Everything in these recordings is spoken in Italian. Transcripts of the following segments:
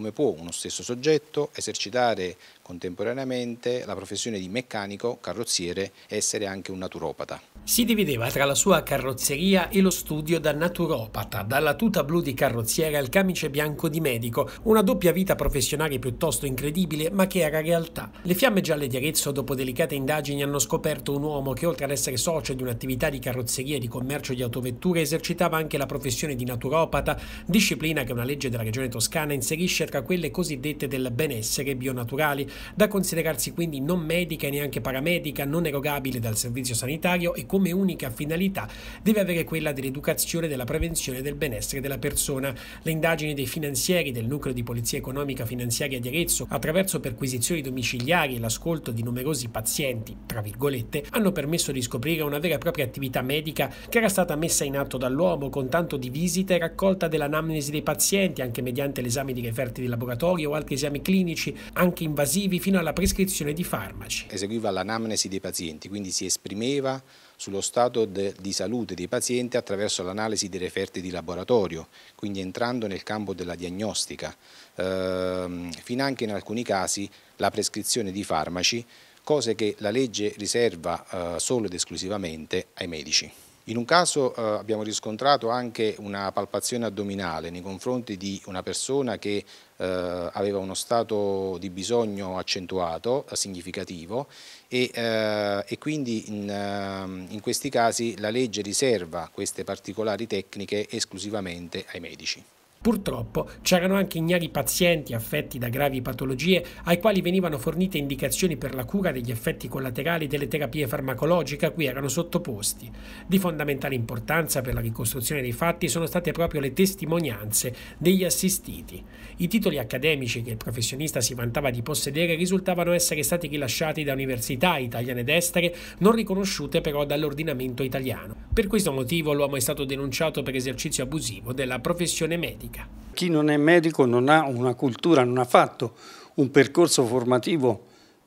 Come può uno stesso soggetto esercitare contemporaneamente la professione di meccanico, carrozziere e essere anche un naturopata? Si divideva tra la sua carrozzeria e lo studio da naturopata, dalla tuta blu di carrozziere al camice bianco di medico, una doppia vita professionale piuttosto incredibile ma che era realtà. Le fiamme gialle di Arezzo dopo delicate indagini hanno scoperto un uomo che oltre ad essere socio di un'attività di carrozzeria e di commercio di autovetture esercitava anche la professione di naturopata, disciplina che una legge della regione toscana inserisce tra quelle cosiddette del benessere bionaturali, da considerarsi quindi non medica e neanche paramedica, non erogabile dal servizio sanitario e come unica finalità deve avere quella dell'educazione, della prevenzione e del benessere della persona. Le indagini dei finanzieri del nucleo di polizia economica finanziaria di Arezzo, attraverso perquisizioni domiciliari e l'ascolto di numerosi pazienti, tra virgolette, hanno permesso di scoprire una vera e propria attività medica che era stata messa in atto dall'uomo con tanto di visita e raccolta dell'anamnesi dei pazienti, anche mediante l'esame di referti di laboratorio o altri esami clinici, anche invasivi, fino alla prescrizione di farmaci. Eseguiva l'anamnesi dei pazienti, quindi si esprimeva sullo stato de, di salute dei pazienti attraverso l'analisi dei referti di laboratorio, quindi entrando nel campo della diagnostica, ehm, fino anche in alcuni casi la prescrizione di farmaci, cose che la legge riserva eh, solo ed esclusivamente ai medici. In un caso eh, abbiamo riscontrato anche una palpazione addominale nei confronti di una persona che eh, aveva uno stato di bisogno accentuato, eh, significativo e, eh, e quindi in, ehm, in questi casi la legge riserva queste particolari tecniche esclusivamente ai medici. Purtroppo c'erano anche ignari pazienti affetti da gravi patologie ai quali venivano fornite indicazioni per la cura degli effetti collaterali delle terapie farmacologiche a cui erano sottoposti. Di fondamentale importanza per la ricostruzione dei fatti sono state proprio le testimonianze degli assistiti. I titoli accademici che il professionista si vantava di possedere risultavano essere stati rilasciati da università italiane ed estere, non riconosciute però dall'ordinamento italiano. Per questo motivo l'uomo è stato denunciato per esercizio abusivo della professione medica medica. Chi non è medico non ha una cultura, non ha fatto un percorso formativo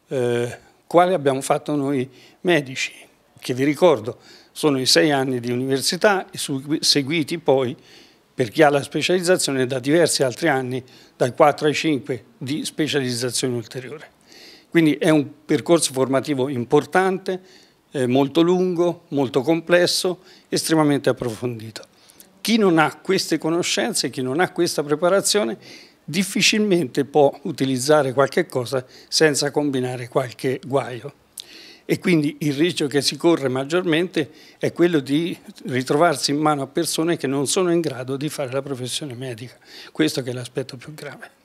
eh, quale abbiamo fatto noi medici, che vi ricordo sono i sei anni di università seguiti poi per chi ha la specializzazione da diversi altri anni, dai 4 ai 5 di specializzazione ulteriore. Quindi è un percorso formativo importante, eh, molto lungo, molto complesso, estremamente approfondito. Chi non ha queste conoscenze, chi non ha questa preparazione, difficilmente può utilizzare qualche cosa senza combinare qualche guaio. E quindi il rischio che si corre maggiormente è quello di ritrovarsi in mano a persone che non sono in grado di fare la professione medica. Questo è l'aspetto più grave.